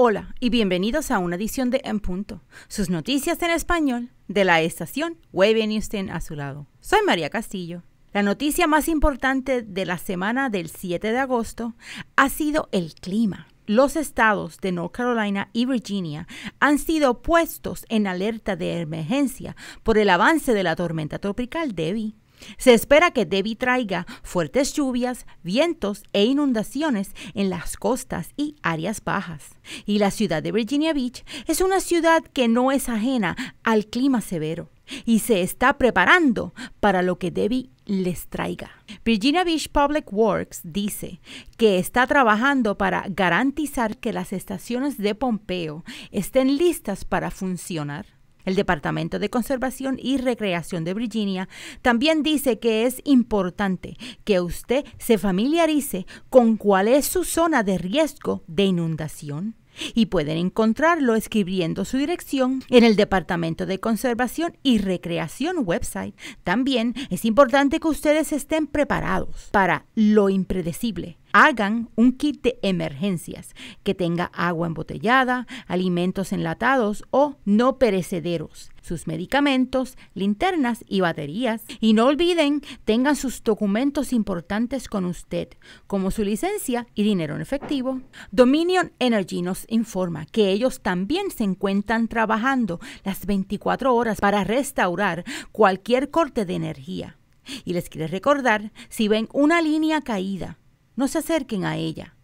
Hola y bienvenidos a una edición de En Punto, sus noticias en español de la estación Wave a su lado. Soy María Castillo. La noticia más importante de la semana del 7 de agosto ha sido el clima. Los estados de North Carolina y Virginia han sido puestos en alerta de emergencia por el avance de la tormenta tropical Debbie. Se espera que Debbie traiga fuertes lluvias, vientos e inundaciones en las costas y áreas bajas. Y la ciudad de Virginia Beach es una ciudad que no es ajena al clima severo y se está preparando para lo que Debbie les traiga. Virginia Beach Public Works dice que está trabajando para garantizar que las estaciones de Pompeo estén listas para funcionar el Departamento de Conservación y Recreación de Virginia también dice que es importante que usted se familiarice con cuál es su zona de riesgo de inundación y pueden encontrarlo escribiendo su dirección en el Departamento de Conservación y Recreación website. También es importante que ustedes estén preparados para lo impredecible Hagan un kit de emergencias que tenga agua embotellada, alimentos enlatados o no perecederos, sus medicamentos, linternas y baterías. Y no olviden, tengan sus documentos importantes con usted, como su licencia y dinero en efectivo. Dominion Energy nos informa que ellos también se encuentran trabajando las 24 horas para restaurar cualquier corte de energía. Y les quiere recordar, si ven una línea caída, no se acerquen a ella.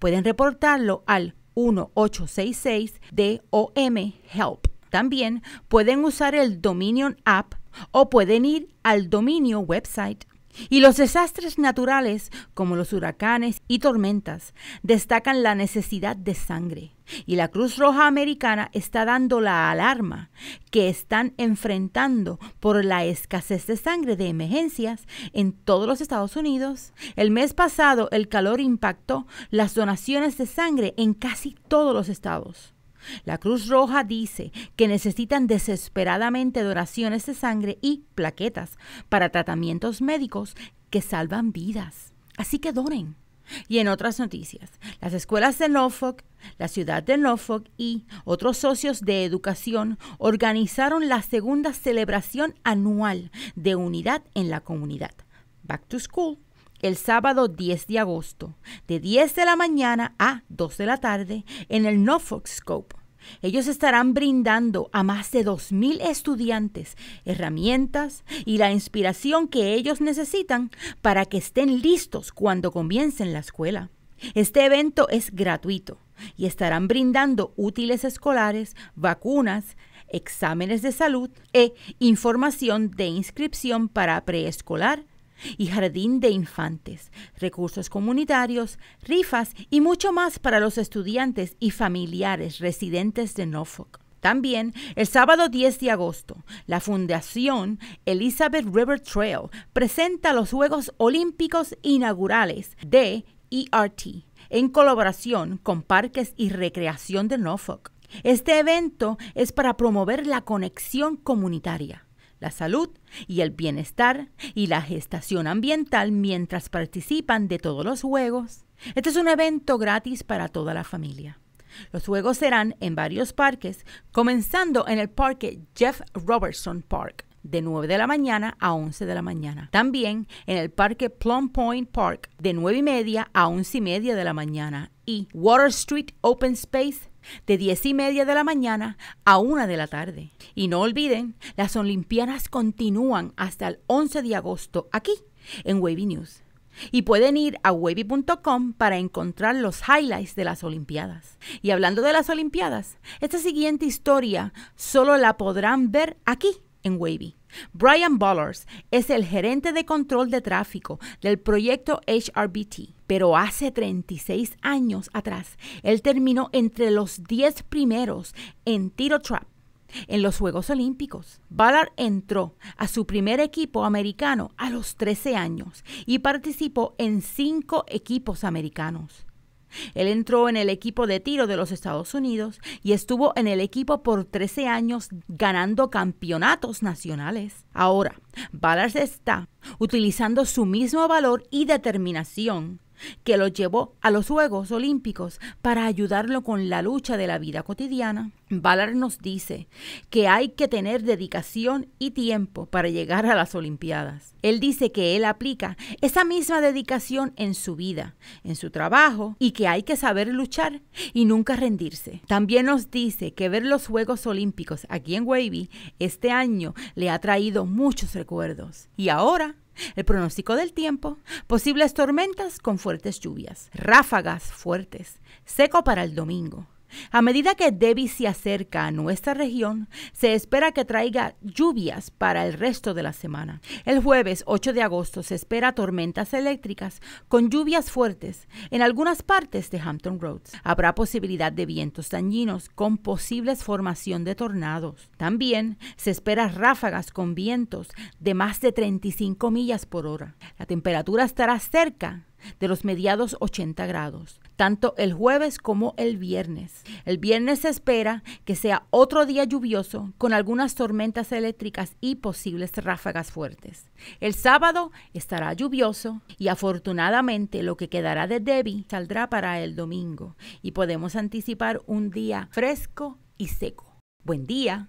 Pueden reportarlo al 1866-DOM Help. También pueden usar el Dominion App o pueden ir al Dominio website y los desastres naturales, como los huracanes y tormentas, destacan la necesidad de sangre. Y la Cruz Roja Americana está dando la alarma que están enfrentando por la escasez de sangre de emergencias en todos los Estados Unidos. El mes pasado el calor impactó las donaciones de sangre en casi todos los estados. La Cruz Roja dice que necesitan desesperadamente donaciones de sangre y plaquetas para tratamientos médicos que salvan vidas. Así que donen. Y en otras noticias, las escuelas de Norfolk, la ciudad de Norfolk y otros socios de educación organizaron la segunda celebración anual de unidad en la comunidad, Back to School, el sábado 10 de agosto, de 10 de la mañana a 2 de la tarde, en el Norfolk Scope. Ellos estarán brindando a más de 2.000 estudiantes herramientas y la inspiración que ellos necesitan para que estén listos cuando comiencen la escuela. Este evento es gratuito y estarán brindando útiles escolares, vacunas, exámenes de salud e información de inscripción para preescolar y jardín de infantes, recursos comunitarios, rifas y mucho más para los estudiantes y familiares residentes de Norfolk. También el sábado 10 de agosto, la Fundación Elizabeth River Trail presenta los Juegos Olímpicos Inaugurales de ERT en colaboración con Parques y Recreación de Norfolk. Este evento es para promover la conexión comunitaria salud y el bienestar y la gestación ambiental mientras participan de todos los juegos. Este es un evento gratis para toda la familia. Los juegos serán en varios parques, comenzando en el parque Jeff Robertson Park de 9 de la mañana a 11 de la mañana. También en el parque Plum Point Park de 9 y media a 11 y media de la mañana y Water Street Open Space de 10 y media de la mañana a 1 de la tarde. Y no olviden, las Olimpiadas continúan hasta el 11 de agosto aquí en Wavy News. Y pueden ir a wavy.com para encontrar los highlights de las Olimpiadas. Y hablando de las Olimpiadas, esta siguiente historia solo la podrán ver aquí en Wavy. Brian Ballers es el gerente de control de tráfico del proyecto HRBT, pero hace 36 años atrás, él terminó entre los 10 primeros en tiro trap en los Juegos Olímpicos. Ballard entró a su primer equipo americano a los 13 años y participó en cinco equipos americanos. Él entró en el equipo de tiro de los Estados Unidos y estuvo en el equipo por 13 años ganando campeonatos nacionales. Ahora, Ballard está utilizando su mismo valor y determinación que lo llevó a los Juegos Olímpicos para ayudarlo con la lucha de la vida cotidiana. Valar nos dice que hay que tener dedicación y tiempo para llegar a las Olimpiadas. Él dice que él aplica esa misma dedicación en su vida, en su trabajo, y que hay que saber luchar y nunca rendirse. También nos dice que ver los Juegos Olímpicos aquí en Wavy este año le ha traído muchos recuerdos. Y ahora el pronóstico del tiempo, posibles tormentas con fuertes lluvias, ráfagas fuertes, seco para el domingo. A medida que Debbie se acerca a nuestra región, se espera que traiga lluvias para el resto de la semana. El jueves 8 de agosto se espera tormentas eléctricas con lluvias fuertes en algunas partes de Hampton Roads. Habrá posibilidad de vientos dañinos con posibles formación de tornados. También se espera ráfagas con vientos de más de 35 millas por hora. La temperatura estará cerca de los mediados 80 grados tanto el jueves como el viernes. El viernes se espera que sea otro día lluvioso con algunas tormentas eléctricas y posibles ráfagas fuertes. El sábado estará lluvioso y afortunadamente lo que quedará de Debbie saldrá para el domingo y podemos anticipar un día fresco y seco. Buen día.